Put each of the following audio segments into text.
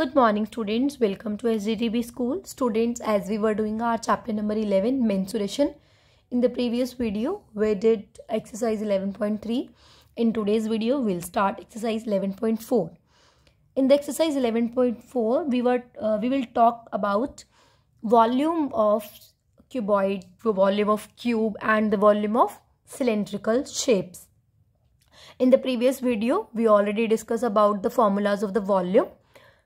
Good morning students, welcome to SGTB school. Students, as we were doing our chapter number 11, mensuration. In the previous video, we did exercise 11.3. In today's video, we'll start exercise 11.4. In the exercise 11.4, we were uh, we will talk about volume of cuboid, volume of cube and the volume of cylindrical shapes. In the previous video, we already discussed about the formulas of the volume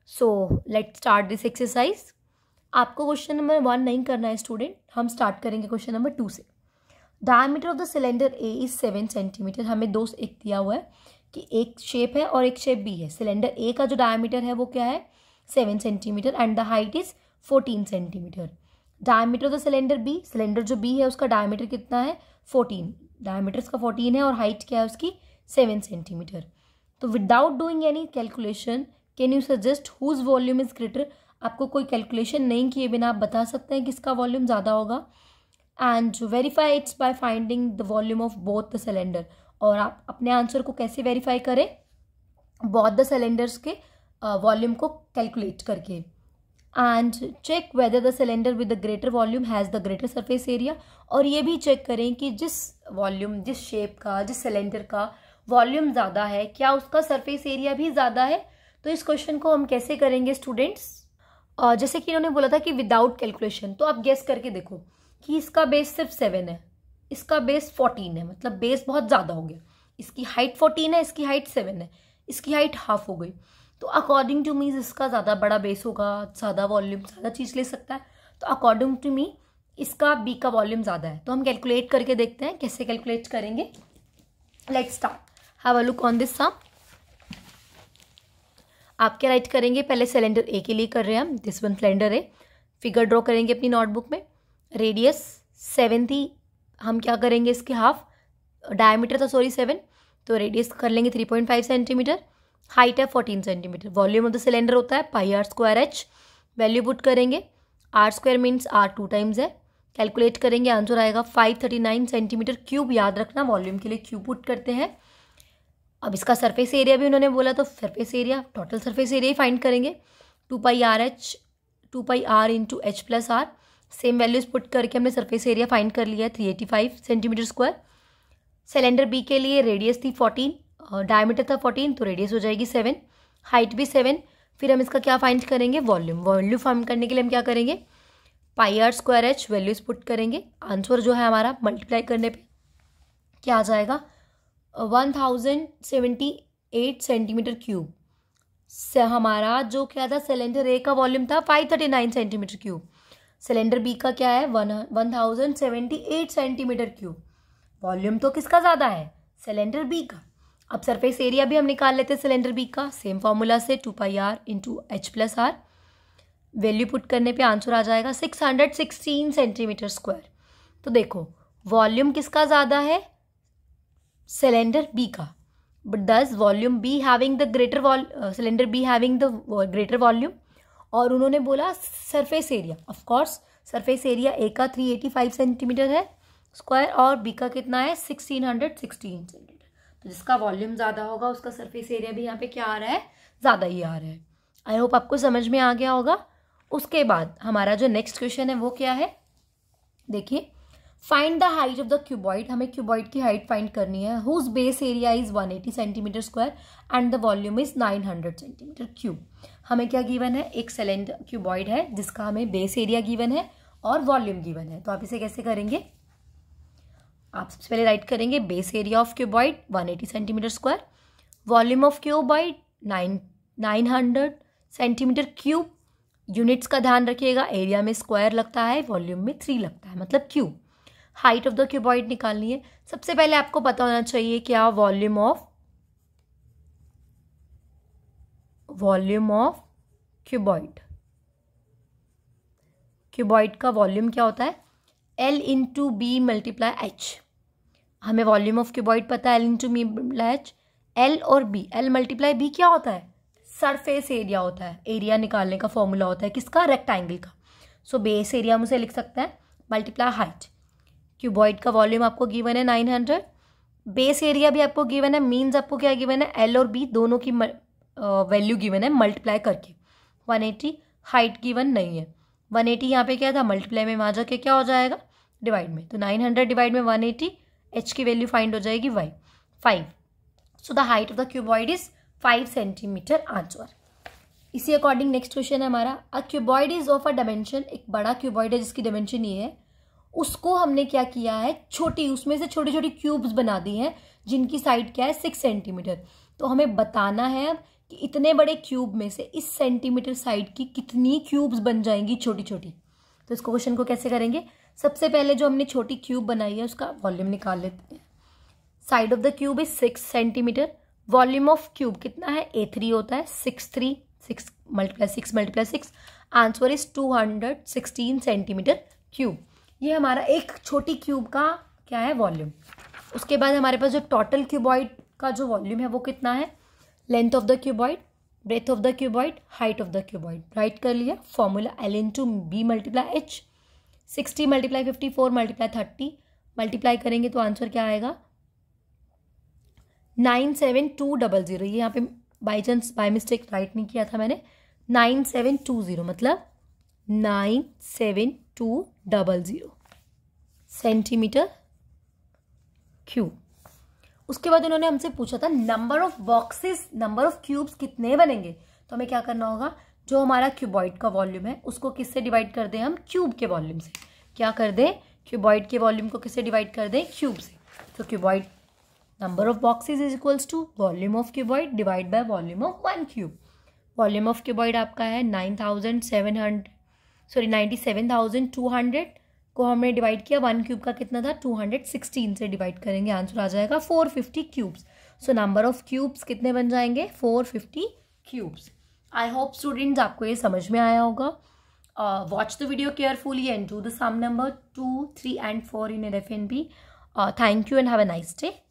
so let start this exercise आपको question number one नहीं करना है student हम start करेंगे question number two से diameter of the cylinder A is seven centimetre हमें दो एक दिया हुआ है कि एक शेप है और एक शेप बी है सिलेंडर ए का जो डायमीटर है वो क्या है seven centimetre and the height is fourteen centimetre diameter of the cylinder B cylinder जो बी है उसका डायमीटर कितना है फोर्टीन डायमीटर उसका फोर्टीन है और हाइट क्या है उसकी सेवन सेंटीमीटर तो without doing any calculation can you suggest whose volume is greater आपको कोई कैलकुलेशन नहीं किए बिना आप बता सकते हैं किसका वॉल्यूम ज़्यादा होगा and verify its by finding the volume of both the cylinder और आप अपने आंसर को कैसे वेरीफाई करें बोथ द सिलेंडर्स के वॉल्यूम को कैलकुलेट करके and check whether the cylinder with the greater volume has the greater surface area और ये भी चेक करें कि जिस वॉल्यूम जिस शेप का जिस सिलेंडर का वॉल्यूम ज़्यादा है क्या उसका सरफेस एरिया भी ज़्यादा है तो इस क्वेश्चन को हम कैसे करेंगे स्टूडेंट्स जैसे कि इन्होंने बोला था कि विदाउट कैलकुलेशन तो आप गेस करके देखो कि इसका बेस सिर्फ सेवन है इसका बेस फोर्टीन है मतलब बेस बहुत ज़्यादा हो गया इसकी हाइट फोर्टीन है इसकी हाइट सेवन है इसकी हाइट हाफ हो गई तो अकॉर्डिंग टू मीज इसका ज़्यादा बड़ा बेस होगा ज़्यादा वॉल्यूम ज़्यादा चीज़ ले सकता है तो अकॉर्डिंग टू मी इसका बी का वॉल्यूम ज़्यादा है तो हम कैलकुलेट करके देखते हैं कैसे कैलकुलेट करेंगे let start have a look on this sum आप क्या राइट करेंगे पहले सिलेंडर ए के लिए कर रहे हैं हम दिस वन सिलेंडर है फिगर ड्रॉ करेंगे अपनी नोटबुक में रेडियस सेवन थी हम क्या करेंगे इसके हाफ डायमीटर था सॉरी सेवन तो रेडियस तो कर लेंगे three point five centimetre height है fourteen centimetre volume of the cylinder होता है pi R square H value put करेंगे R square means R two times है कैलकुलेट करेंगे आंसर आएगा five thirty nine centimetre cube याद रखना वॉल्यूम के लिए क्यूब पुट करते हैं अब इसका सरफेस एरिया भी उन्होंने बोला तो surface area total surface area ही फाइंड करेंगे two pi R H two pi are into H plus R same values put करके हमने सरफेस एरिया फाइंड कर लिया है three eighty five centimetre square cylinder B के लिए रेडियस थी फोर्टीन डायमीटर था फोर्टीन तो रेडियस हो जाएगी सेवन हाइट भी सेवन फिर हम इसका क्या फाइंड करेंगे वॉल्यूम वॉल्यूम फाइंड करने के लिए हम क्या करेंगे pi R square H values put करेंगे आंसर जो है हमारा मल्टीप्लाई करने पर क्या आ जाएगा one thousand seventy eight centimetre cube से हमारा जो क्या था सिलेंडर ए का वॉल्यूम था five thirty nine centimetre cube cylinder B का क्या है one one thousand seventy eight centimetre cube volume तो किसका ज़्यादा है सिलेंडर बी का अब सरफेस एरिया भी हम निकाल लेते हैं सिलेंडर बी का सेम फॉर्मूला से two pi are into H plus r value put करने पे आंसर आ जाएगा six hundred sixteen centimetre square तो देखो वॉल्यूम किसका ज़्यादा है सिलेंडर बी का but thus volume B having the greater wall cylinder B having the greater volume और उन्होंने बोला surface area of course surface area A का थ्री एटी फाइव सेंटीमीटर है स्क्वायर और बी का कितना है सिक्सटीन हंड्रेड सिक्सटीन सेंटीमीटर तो जिसका वॉल्यूम ज़्यादा होगा उसका सरफेस एरिया भी यहाँ पे क्या आ रहा है ज़्यादा ही आ रहा है आई होप आपको समझ में आ गया होगा उसके बाद हमारा जो नेक्स्ट क्वेश्चन है वो क्या है देखिए find the height of the cuboid हमें क्यूबॉइड की हाइट फाइंड करनी है whose base area is 180 centimetre square and the volume is 900 centimetre cube हमें क्या गिवन है एक सिलेंडर क्यूबॉइड है जिसका हमें बेस एरिया गिवन है और वॉल्यूम गिवन है तो आप इसे कैसे करेंगे आप सबसे पहले राइट करेंगे base area of cuboid 180 centimetre square volume of cuboid nine nine hundred centimetre cube units का ध्यान रखिएगा एरिया में स्क्वायर लगता है वॉल्यूम में थ्री लगता है मतलब cube height of the cuboid निकालनी है सबसे पहले आपको पता होना चाहिए क्या volume of volume of cuboid cuboid का वॉल्यूम क्या होता है L into B multiply H हमें वॉल्यूम ऑफ क्यूबॉइड पता है L into B multiply H L और बी एल मल्टीप्लाई बी क्या होता है सरफेस एरिया होता है एरिया निकालने का फॉर्मूला होता है किसका रेक्टाइंगल का सो बेस एरिया हम उसे लिख सकते हैं मल्टीप्लाई हाइट क्यूबॉइड का वॉल्यूम आपको गिवन है नाइन हंड्रेड बेस एरिया भी आपको गिवन है मीन्स आपको क्या गिवन है एल और बी दोनों की वैल्यू गिवन है मल्टीप्लाई करके वन एटी हाइट गिवन नहीं है वन एटी यहाँ पे क्या था मल्टीप्लाई में वहाँ जाके क्या हो जाएगा डिवाइड में तो नाइन हंड्रेड डिवाइड में वन एटी एच की वैल्यू फाइंड हो जाएगी वाई five so the height of the cuboid is five centimetre answer इसी अकॉर्डिंग नेक्स्ट क्वेश्चन है हमारा a cuboid is of a dimension एक बड़ा क्यूबॉइड है जिसकी डायमेंशन ये है उसको हमने क्या किया है छोटी उसमें से छोटी छोटी क्यूब्स बना दी हैं जिनकी साइड क्या है सिक्स सेंटीमीटर तो हमें बताना है अब कि इतने बड़े क्यूब में से इस सेंटीमीटर साइड की कितनी क्यूब्स बन जाएंगी छोटी छोटी तो इसको क्वेश्चन को कैसे करेंगे सबसे पहले जो हमने छोटी क्यूब बनाई है उसका वॉल्यूम निकाल लेते हैं side of the cube is six centimetre volume of cube कितना है ए थ्री होता है six three six multiply six multiply six answer is two hundred sixteen centimetre cube ये हमारा एक छोटी क्यूब का क्या है वॉल्यूम उसके बाद हमारे पास जो टोटल क्यूबॉइड का जो वॉल्यूम है वो कितना है length of the cuboid breadth of the cuboid height of the cuboid write कर लिया formula L into B multiply H sixty multiply fifty four multiply thirty multiply करेंगे तो आंसर क्या आएगा nine seven two double zero ये यहाँ पे by chance by mistake write नहीं किया था मैंने नाइन सेवन टू ज़ीरो मतलब nine seven two double zero centimetre cube उसके बाद उन्होंने हमसे पूछा था number of boxes number of cubes कितने बनेंगे तो हमें क्या करना होगा जो हमारा क्यूबॉइड का वॉल्यूम है उसको किससे डिवाइड कर दें हम क्यूब के वॉल्यूम से क्या कर दें क्यूबॉइड के वॉल्यूम को किससे डिवाइड कर दें क्यूब से तो cuboid number of boxes is equals to volume of cuboid divide by volume of one cube volume of cuboid आपका है nine thousand seven hundred sorry ninety seven thousand two hundred को हमने divide किया one cube का कितना था two hundred sixteen से divide करेंगे आंसर आ जाएगा four fifty cubes so number of cubes कितने बन जाएंगे four fifty cubes I hope students आपको ये समझ में आया होगा watch the video carefully and do the sum number two three and four in F N B thank you and have a nice day